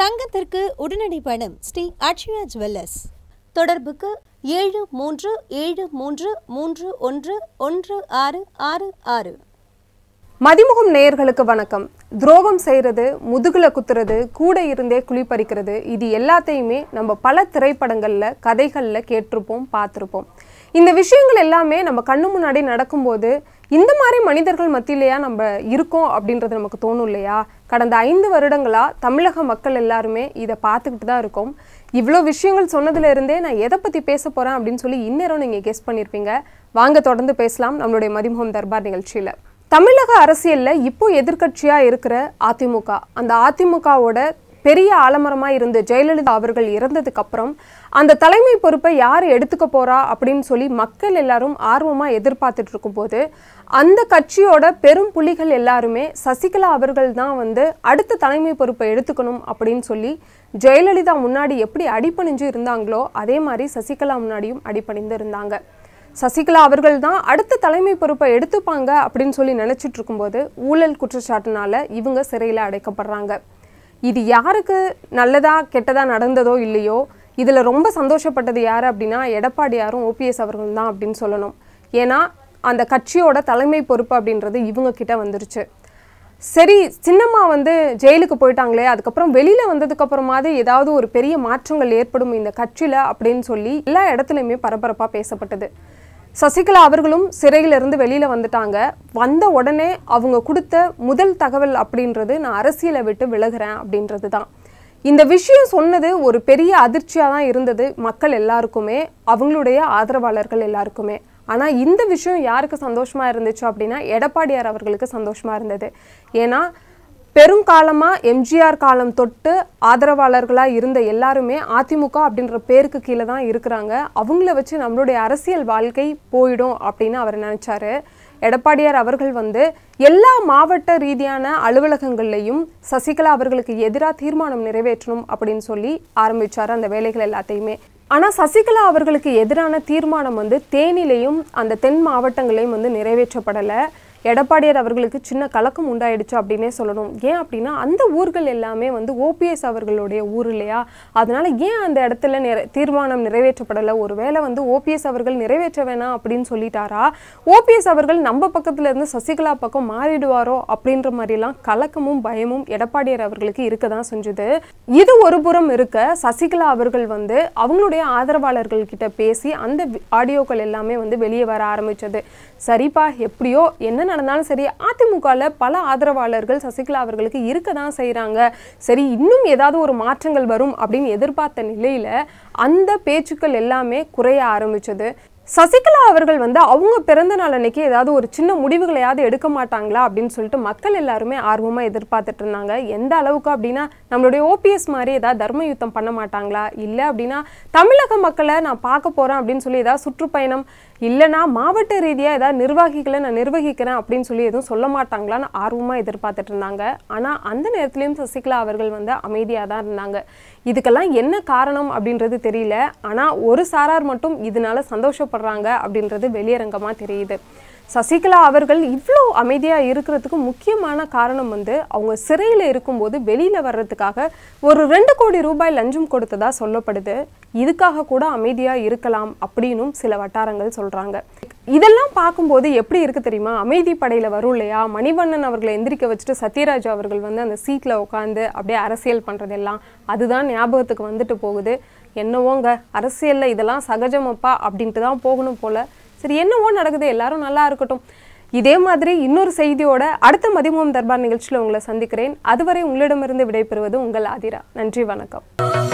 தங்கத்திற்கு உடனடி பணம் ஸ்ரீ அக்ஷயா ஜுவல்லர்ஸ் தொடர்புக்கு ஏழு மூன்று ஏழு மூன்று மூன்று ஒன்று ஒன்று ஆறு ஆறு ஆறு மதிமுகம் நேயர்களுக்கு வணக்கம் துரோகம் செய்கிறது முதுகில் குத்துறது கூட இருந்தே குளிப்பறிக்கிறது இது எல்லாத்தையுமே நம்ம பல திரைப்படங்களில் கதைகளில் கேட்டிருப்போம் பார்த்துருப்போம் இந்த விஷயங்கள் எல்லாமே நம்ம கண்ணு முன்னாடி நடக்கும்போது இந்த மாதிரி மனிதர்கள் மத்தியிலையா நம்ம இருக்கோம் அப்படின்றது நமக்கு தோணும் இல்லையா கடந்த ஐந்து வருடங்களாக தமிழக மக்கள் எல்லாருமே இதை பார்த்துக்கிட்டு தான் இருக்கோம் இவ்வளோ விஷயங்கள் சொன்னதுலேருந்தே நான் எதை பற்றி பேச போகிறேன் அப்படின்னு சொல்லி இந்நேரம் நீங்கள் கெஸ் பண்ணியிருப்பீங்க வாங்க தொடர்ந்து பேசலாம் நம்மளுடைய மதிமுகம் தர்பார் நிகழ்ச்சியில் தமிழக அரசியலில் இப்போ எதிர்கட்சியாக இருக்கிற அதிமுக அந்த அதிமுகவோட பெரிய ஆலமரமாக இருந்த ஜெயலலிதா அவர்கள் இறந்ததுக்கப்புறம் அந்த தலைமை பொறுப்பை யார் எடுத்துக்க போகிறா அப்படின்னு சொல்லி மக்கள் எல்லாரும் ஆர்வமாக எதிர்பார்த்துட்டு இருக்கும்போது அந்த கட்சியோட பெரும் புலிகள் எல்லாருமே சசிகலா அவர்கள் தான் வந்து அடுத்த தலைமை பொறுப்பை எடுத்துக்கணும் அப்படின்னு சொல்லி ஜெயலலிதா முன்னாடி எப்படி அடிப்பணிஞ்சு இருந்தாங்களோ அதே மாதிரி சசிகலா முன்னாடியும் அடிப்பணிந்து இருந்தாங்க சசிகலா அவர்கள் தான் அடுத்த தலைமை பொறுப்பை எடுத்துப்பாங்க அப்படின்னு சொல்லி நினச்சிட்டு இருக்கும்போது ஊழல் குற்றச்சாட்டுனால இவங்க சிறையில் அடைக்கப்படுறாங்க இது யாருக்கு நல்லதாக கெட்டதாக நடந்ததோ இல்லையோ இதில் ரொம்ப சந்தோஷப்பட்டது யார் அப்படின்னா எடப்பாடி யாரும் ஓபிஎஸ் அவர்கள் தான் அப்படின்னு சொல்லணும் ஏன்னா அந்த கட்சியோட தலைமை பொறுப்பு அப்படின்றது இவங்க கிட்ட வந்துருச்சு சரி சின்னம்மா வந்து ஜெயிலுக்கு போயிட்டாங்களே அதுக்கப்புறம் வெளியில் வந்ததுக்கப்புறமாவது ஏதாவது ஒரு பெரிய மாற்றங்கள் ஏற்படும் இந்த கட்சியில் அப்படின்னு சொல்லி எல்லா இடத்துலையுமே பரபரப்பாக பேசப்பட்டது சசிகலா அவர்களும் சிறையிலிருந்து வெளியில் வந்துட்டாங்க வந்த உடனே அவங்க கொடுத்த முதல் தகவல் அப்படின்றது நான் அரசியலை விட்டு விலகிறேன் அப்படின்றது தான் இந்த விஷயம் சொன்னது ஒரு பெரிய அதிர்ச்சியாக தான் இருந்தது மக்கள் எல்லாருக்குமே அவங்களுடைய ஆதரவாளர்கள் எல்லாருக்குமே ஆனால் இந்த விஷயம் யாருக்கு சந்தோஷமாக இருந்துச்சு அப்படின்னா எடப்பாடியார் அவர்களுக்கு சந்தோஷமாக இருந்தது ஏன்னா பெருங்காலமாக எம்ஜிஆர் காலம் தொட்டு ஆதரவாளர்களாக இருந்த எல்லாருமே அதிமுக அப்படின்ற பேருக்கு கீழே தான் இருக்கிறாங்க அவங்கள வச்சு நம்மளுடைய அரசியல் வாழ்க்கை போயிடும் அப்படின்னு அவர் நினச்சாரு எடப்பாடியார் அவர்கள் வந்து எல்லா மாவட்ட ரீதியான அலுவலகங்கள்லையும் சசிகலா அவர்களுக்கு எதிராக தீர்மானம் நிறைவேற்றணும் அப்படின்னு சொல்லி ஆரம்பிச்சார் அந்த வேலைகள் எல்லாத்தையுமே ஆனால் சசிகலா அவர்களுக்கு எதிரான தீர்மானம் வந்து தேனிலையும் அந்த தென் மாவட்டங்களையும் வந்து நிறைவேற்றப்படலை எடப்பாடியார் அவர்களுக்கு சின்ன கலக்கம் உண்டாயிடுச்சு அப்படின்னே சொல்லணும் ஏன் அப்படின்னா அந்த ஊர்கள் எல்லாமே வந்து ஓபிஎஸ் அவர்களுடைய ஊர் இல்லையா அதனால் ஏன் அந்த இடத்துல நிறை தீர்மானம் நிறைவேற்றப்படலை ஒருவேளை வந்து ஓபிஎஸ் அவர்கள் நிறைவேற்ற வேணாம் அப்படின்னு சொல்லிட்டாரா ஓபிஎஸ் அவர்கள் நம்ம பக்கத்தில் இருந்து சசிகலா பக்கம் மாறிடுவாரோ அப்படின்ற மாதிரிலாம் கலக்கமும் பயமும் எடப்பாடியார் அவர்களுக்கு இருக்க தான் செஞ்சுது இது ஒரு புறம் இருக்க சசிகலா அவர்கள் வந்து அவங்களுடைய ஆதரவாளர்கள் கிட்ட பேசி அந்த ஆடியோக்கள் எல்லாமே வந்து வெளியே வர ஆரம்பிச்சது சரிப்பா எப்படியோ என்ன நடந்தாலும் சரி அதிமுகவில் பல ஆதரவாளர்கள் சசிகலா அவர்களுக்கு இருக்க தான் செய்கிறாங்க சரி இன்னும் ஏதாவது ஒரு மாற்றங்கள் வரும் அப்படின்னு எதிர்பார்த்த நிலையில் அந்த பேச்சுக்கள் எல்லாமே குறைய ஆரம்பித்தது சசிகலா அவர்கள் வந்து அவங்க பிறந்த நாள் அன்னைக்கு ஏதாவது ஒரு சின்ன முடிவுகளையாவது எடுக்க மாட்டாங்களா அப்படின்னு சொல்லிட்டு மக்கள் எல்லாருமே ஆர்வமாக எதிர்பார்த்துட்டு இருந்தாங்க எந்த அளவுக்கு அப்படின்னா நம்மளுடைய ஓபிஎஸ் மாதிரி ஏதாவது தர்ம யுத்தம் பண்ண மாட்டாங்களா இல்லை அப்படின்னா தமிழக மக்களை நான் பார்க்க போகிறேன் அப்படின்னு சொல்லி ஏதாவது சுற்றுப்பயணம் இல்லைனா மாவட்ட ரீதியாக ஏதாவது நிர்வாகிகளை நான் நிர்வகிக்கிறேன் அப்படின்னு சொல்லி எதுவும் சொல்ல மாட்டாங்களான்னு ஆர்வமாக எதிர்பார்த்துட்டு இருந்தாங்க ஆனால் அந்த நேரத்துலையும் சசிகலா அவர்கள் வந்து அமைதியாக தான் இருந்தாங்க இதுக்கெல்லாம் என்ன காரணம் அப்படின்றது தெரியல ஆனால் ஒரு சாரார் மட்டும் இதனால சந்தோஷப்பட்டு கஷ்டப்படுறாங்க அப்படின்றது வெளியரங்கமாக தெரியுது சசிகலா அவர்கள் இவ்வளோ அமைதியாக இருக்கிறதுக்கு முக்கியமான காரணம் வந்து அவங்க சிறையில் இருக்கும்போது வெளியில் வர்றதுக்காக ஒரு ரெண்டு கோடி ரூபாய் லஞ்சம் கொடுத்ததா சொல்லப்படுது இதுக்காக கூட அமைதியாக இருக்கலாம் அப்படின்னும் சில வட்டாரங்கள் சொல்கிறாங்க இதெல்லாம் பார்க்கும்போது எப்படி இருக்குது தெரியுமா அமைதி படையில் வரும் இல்லையா மணிவண்ணன் அவர்களை எந்திரிக்க வச்சுட்டு சத்யராஜ் அவர்கள் வந்து அந்த சீட்டில் உட்காந்து அப்படியே அரசியல் பண்ணுறதெல்லாம் அதுதான் ஞாபகத்துக்கு வந்துட்டு போகுது என்னவோங்க அரசியலில் இதெல்லாம் சகஜமப்பா அப்படின்ட்டு தான் போகணும் போல் சரி என்னவோ நடக்குது எல்லாரும் நல்லா இருக்கட்டும் இதே மாதிரி இன்னொரு செய்தியோட அடுத்த மதிமுகம் தர்பார் நிகழ்ச்சியில் உங்களை சந்திக்கிறேன் அதுவரை உங்களிடமிருந்து விடைபெறுவது உங்கள் ஆதிரா நன்றி வணக்கம்